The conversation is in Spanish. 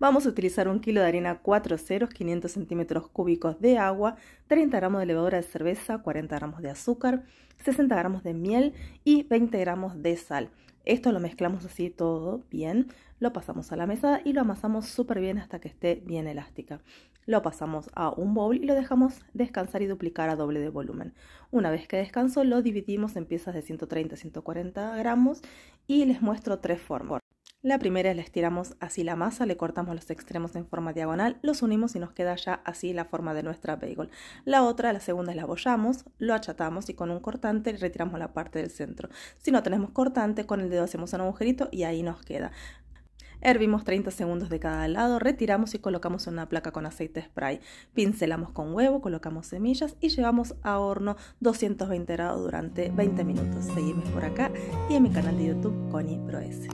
Vamos a utilizar un kilo de harina 4 ceros, 500 centímetros cúbicos de agua, 30 gramos de levadura de cerveza, 40 gramos de azúcar, 60 gramos de miel y 20 gramos de sal. Esto lo mezclamos así todo bien, lo pasamos a la mesa y lo amasamos súper bien hasta que esté bien elástica. Lo pasamos a un bowl y lo dejamos descansar y duplicar a doble de volumen. Una vez que descanso lo dividimos en piezas de 130-140 gramos y les muestro tres formas. La primera es la estiramos así la masa, le cortamos los extremos en forma diagonal, los unimos y nos queda ya así la forma de nuestra bagel. La otra, la segunda, es la bollamos lo achatamos y con un cortante retiramos la parte del centro. Si no tenemos cortante, con el dedo hacemos un agujerito y ahí nos queda. Hervimos 30 segundos de cada lado, retiramos y colocamos en una placa con aceite spray. Pincelamos con huevo, colocamos semillas y llevamos a horno 220 grados durante 20 minutos. Seguimos por acá y en mi canal de YouTube Connie Proese.